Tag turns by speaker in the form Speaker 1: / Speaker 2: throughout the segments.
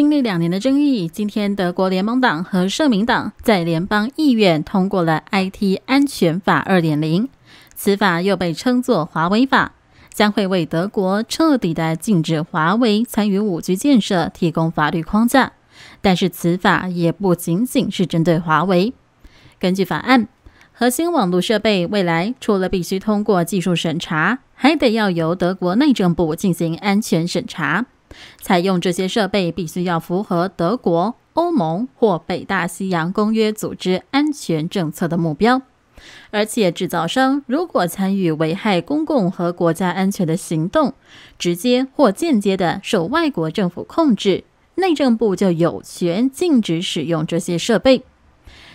Speaker 1: 经历两年的争议，今天德国联盟党和社民党在联邦议院通过了 IT 安全法2.0，此法又被称作华为法，将会为德国彻底的禁止华为参与五 G 建设提供法律框架。但是，此法也不仅仅是针对华为。根据法案，核心网络设备未来除了必须通过技术审查，还得要由德国内政部进行安全审查。采用这些设备必须要符合德国、欧盟或北大西洋公约组织安全政策的目标，而且制造商如果参与危害公共和国家安全的行动，直接或间接地受外国政府控制，内政部就有权禁止使用这些设备。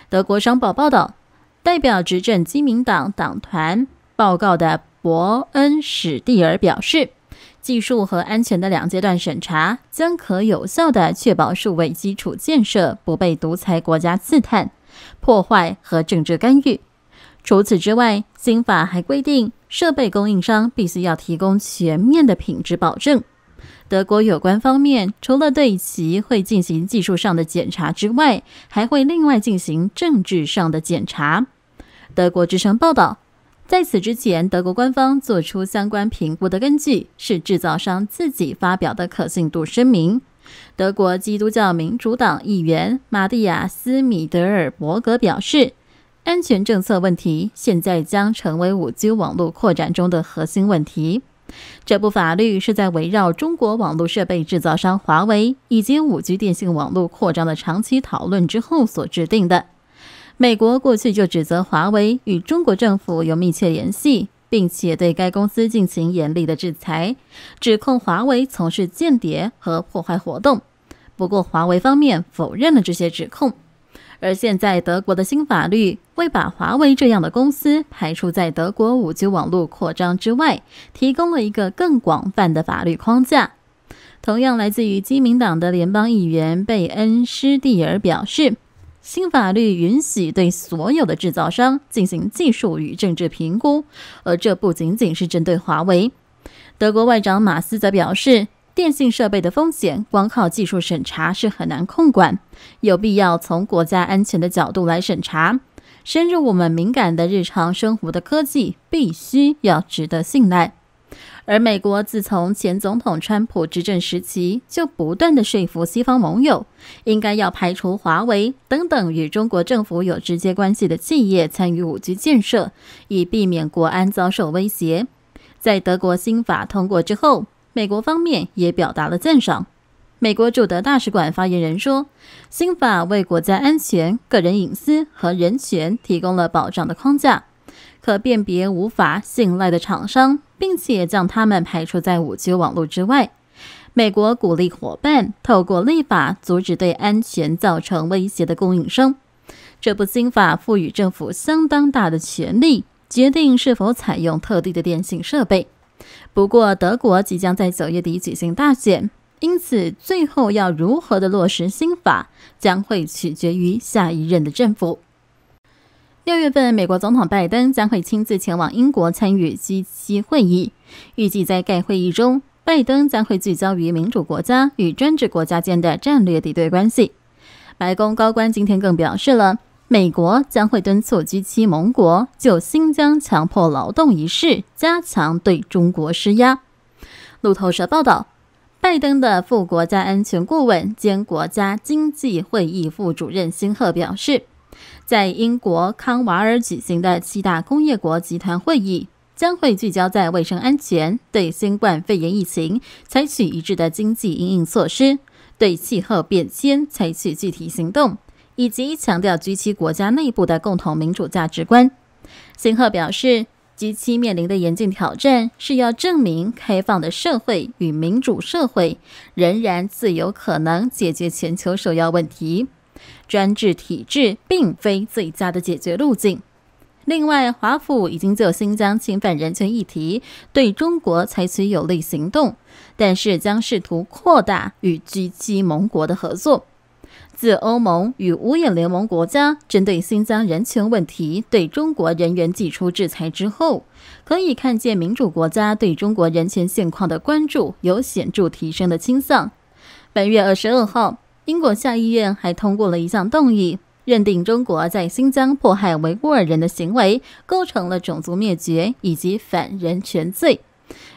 Speaker 1: 德国商报报道，代表执政基民党党团报告的伯恩·史蒂尔表示。技术和安全的两阶段审查将可有效地确保数位基础建设不被独裁国家刺探、破坏和政治干预。除此之外，新法还规定，设备供应商必须要提供全面的品质保证。德国有关方面除了对其会进行技术上的检查之外，还会另外进行政治上的检查。德国之声报道。在此之前，德国官方作出相关评估的根据是制造商自己发表的可信度声明。德国基督教民主党议员马蒂亚斯·米德尔伯格表示：“安全政策问题现在将成为 5G 网络扩展中的核心问题。”这部法律是在围绕中国网络设备制造商华为以及 5G 电信网络扩张的长期讨论之后所制定的。美国过去就指责华为与中国政府有密切联系，并且对该公司进行严厉的制裁，指控华为从事间谍和破坏活动。不过，华为方面否认了这些指控。而现在，德国的新法律为把华为这样的公司排除在德国 5G 网络扩张之外，提供了一个更广泛的法律框架。同样来自于基民党的联邦议员贝恩施蒂尔表示。新法律允许对所有的制造商进行技术与政治评估，而这不仅仅是针对华为。德国外长马斯则表示，电信设备的风险光靠技术审查是很难控管，有必要从国家安全的角度来审查。深入我们敏感的日常生活的科技，必须要值得信赖。而美国自从前总统川普执政时期，就不断的说服西方盟友，应该要排除华为等等与中国政府有直接关系的企业参与五 G 建设，以避免国安遭受威胁。在德国新法通过之后，美国方面也表达了赞赏。美国驻德大使馆发言人说：“新法为国家安全、个人隐私和人权提供了保障的框架，可辨别无法信赖的厂商。”并且将它们排除在五 G 网络之外。美国鼓励伙伴透过立法阻止对安全造成威胁的供应商。这部新法赋予政府相当大的权力，决定是否采用特定的电信设备。不过，德国即将在九月底举行大选，因此最后要如何的落实新法，将会取决于下一任的政府。六月份，美国总统拜登将会亲自前往英国参与 g 七会议。预计在该会议中，拜登将会聚焦于民主国家与专制国家间的战略敌对关系。白宫高官今天更表示了，美国将会敦促 g 七盟国就新疆强迫劳动一事加强对中国施压。路透社报道，拜登的副国家安全顾问兼国家经济会议副主任辛赫表示。在英国康瓦尔举行的七大工业国集团会议将会聚焦在卫生安全、对新冠肺炎疫情采取一致的经济应应措施、对气候变迁采取具体行动，以及强调 G7 国家内部的共同民主价值观。辛赫表示，G7 面临的严峻挑战是要证明开放的社会与民主社会仍然自由可能解决全球首要问题。专制体制并非最佳的解决路径。另外，华府已经就新疆侵犯人权议题对中国采取有力行动，但是将试图扩大与狙击盟国的合作。自欧盟与五眼联盟国家针对新疆人权问题对中国人员寄出制裁之后，可以看见民主国家对中国人权现况的关注有显著提升的倾向。本月二十二号。英国下议院还通过了一项动议，认定中国在新疆迫害维吾尔人的行为构成了种族灭绝以及反人权罪。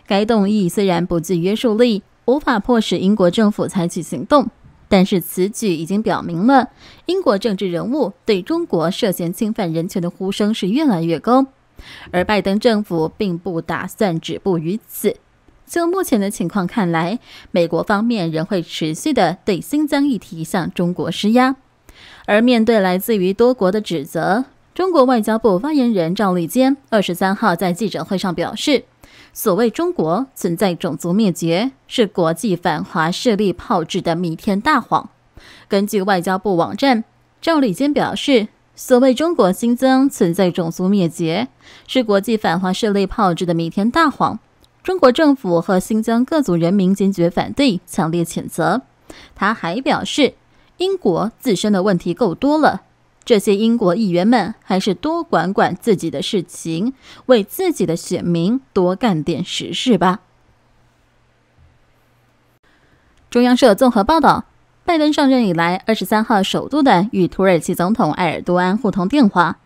Speaker 1: 该动议虽然不具约束力，无法迫使英国政府采取行动，但是此举已经表明了英国政治人物对中国涉嫌侵犯人权的呼声是越来越高。而拜登政府并不打算止步于此。就目前的情况看来，美国方面仍会持续的对新疆议题向中国施压。而面对来自于多国的指责，中国外交部发言人赵立坚二十三号在记者会上表示：“所谓中国存在种族灭绝，是国际反华势力炮制的弥天大谎。”根据外交部网站，赵立坚表示：“所谓中国新增存在种族灭绝，是国际反华势力炮制的弥天大谎。”中国政府和新疆各族人民坚决反对，强烈谴责。他还表示，英国自身的问题够多了，这些英国议员们还是多管管自己的事情，为自己的选民多干点实事吧。中央社综合报道，拜登上任以来，二十三号首度的与土耳其总统埃尔多安互通电话，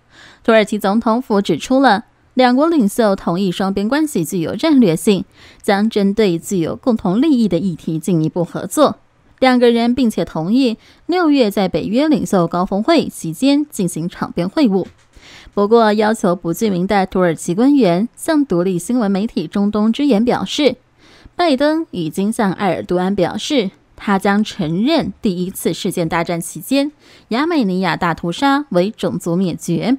Speaker 1: 土耳其总统府指出了。两国领袖同意双边关系具有战略性，将针对具有共同利益的议题进一步合作。两个人并且同意六月在北约领袖高峰会期间进行场边会晤。不过，要求不具名的土耳其官员向独立新闻媒体《中东之眼》表示，拜登已经向埃尔多安表示，他将承认第一次世界大战期间亚美尼亚大屠杀为种族灭绝。《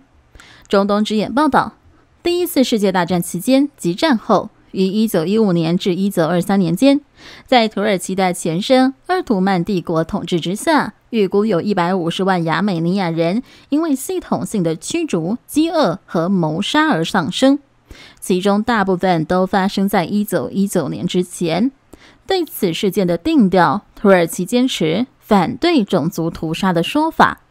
Speaker 1: 中东之眼》报道。第一次世界大战期间及战后，于1915年至1923年间，在土耳其的前身奥图曼帝国统治之下，预估有一百五十万亚美尼亚人因为系统性的驱逐、饥饿和谋杀而丧生，其中大部分都发生在1919年之前。对此事件的定调，土耳其坚持反对种族屠杀的说法，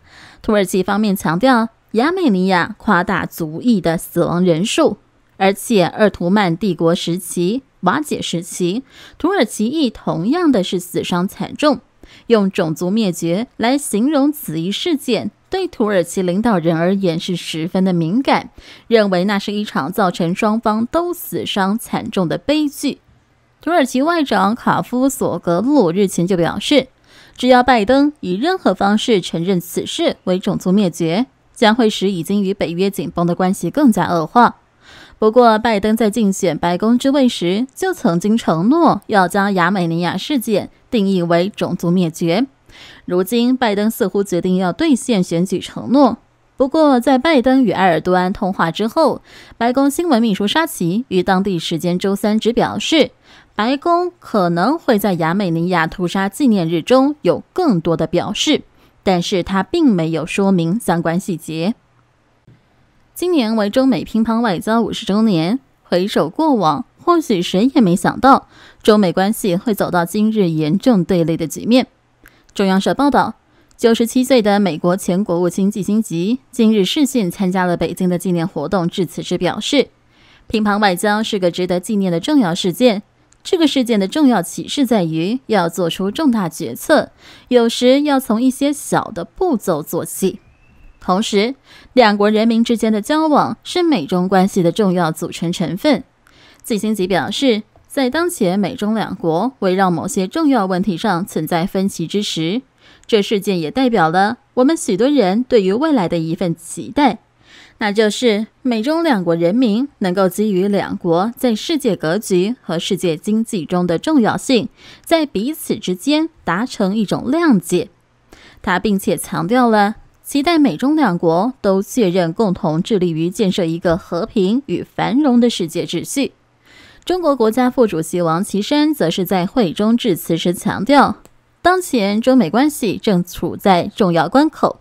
Speaker 1: 土耳其方面强调。亚美尼亚夸大族裔的死亡人数，而且二图曼帝国时期瓦解时期，土耳其裔同样的是死伤惨重。用种族灭绝来形容此一事件，对土耳其领导人而言是十分的敏感，认为那是一场造成双方都死伤惨重的悲剧。土耳其外长卡夫索格鲁日前就表示，只要拜登以任何方式承认此事为种族灭绝。将会使已经与北约紧绷的关系更加恶化。不过，拜登在竞选白宫之位时就曾经承诺要将亚美尼亚事件定义为种族灭绝。如今，拜登似乎决定要兑现选举承诺。不过，在拜登与埃尔多安通话之后，白宫新闻秘书沙奇于当地时间周三只表示，白宫可能会在亚美尼亚屠杀纪念日中有更多的表示。但是他并没有说明相关细节。今年为中美乒乓外交五十周年，回首过往，或许谁也没想到中美关系会走到今日严重对立的局面。中央社报道，九十七岁的美国前国务卿基辛格今日视线参加了北京的纪念活动，致辞时表示，乒乓外交是个值得纪念的重要事件。这个事件的重要启示在于，要做出重大决策，有时要从一些小的步骤做起。同时，两国人民之间的交往是美中关系的重要组成成分。季新吉表示，在当前美中两国围绕某些重要问题上存在分歧之时，这事件也代表了我们许多人对于未来的一份期待。那就是美中两国人民能够基于两国在世界格局和世界经济中的重要性，在彼此之间达成一种谅解。他并且强调了期待美中两国都确认共同致力于建设一个和平与繁荣的世界秩序。中国国家副主席王岐山则是在会中致辞时强调，当前中美关系正处在重要关口。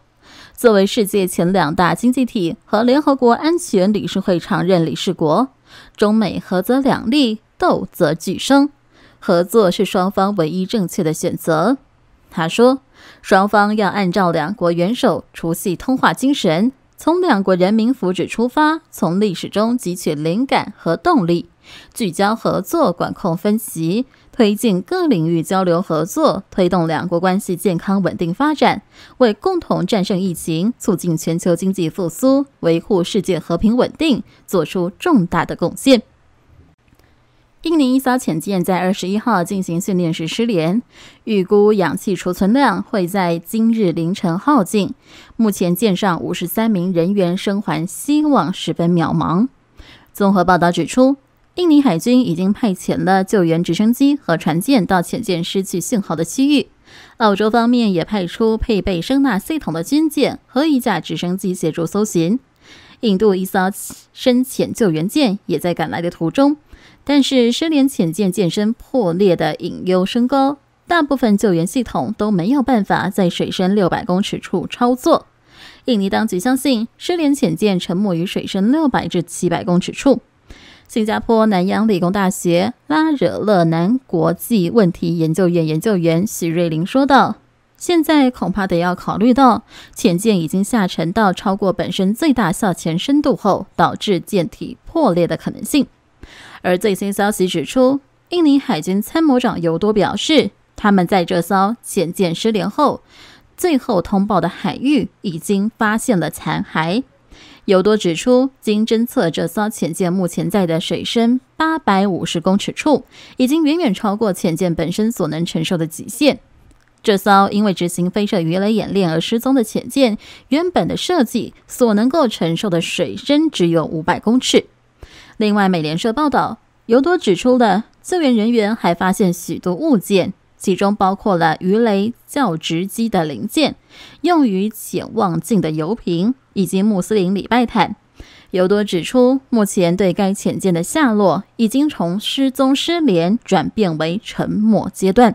Speaker 1: 作为世界前两大经济体和联合国安全理事会常任理事国，中美合则两利，斗则俱生，合作是双方唯一正确的选择。他说，双方要按照两国元首除夕通话精神，从两国人民福祉出发，从历史中汲取灵感和动力，聚焦合作管控分歧。推进各领域交流合作，推动两国关系健康稳定发展，为共同战胜疫情、促进全球经济复苏、维护世界和平稳定做出重大的贡献。印尼一艘潜舰在二十一号进行训练时失联，预估氧气储存量会在今日凌晨耗尽，目前舰上五十三名人员生还希望十分渺茫。综合报道指出。印尼海军已经派遣了救援直升机和船舰到潜舰失去信号的区域，澳洲方面也派出配备声纳系统的军舰和一架直升机协助搜寻。印度一艘深潜救援舰也在赶来的途中，但是失联潜舰舰身破裂的隐忧升高，大部分救援系统都没有办法在水深六百公尺处操作。印尼当局相信，失联潜舰沉没于水深六百至七百公尺处。新加坡南洋理工大学拉惹勒南国际问题研究院研究员许瑞玲说道：“现在恐怕得要考虑到，潜艇已经下沉到超过本身最大下潜深度后，导致舰体破裂的可能性。”而最新消息指出，印尼海军参谋长尤多表示，他们在这艘潜艇失联后，最后通报的海域已经发现了残骸。尤多指出，经侦测，这艘潜舰目前在的水深八百五十公尺处，已经远远超过潜舰本身所能承受的极限。这艘因为执行飞射鱼雷演练而失踪的潜舰，原本的设计所能够承受的水深只有五百公尺。另外，美联社报道，尤多指出，了救援人员还发现许多物件。其中包括了鱼雷、教直机的零件，用于潜望镜的油瓶，以及穆斯林礼拜毯。尤多指出，目前对该潜舰的下落已经从失踪失联转变为沉没阶段。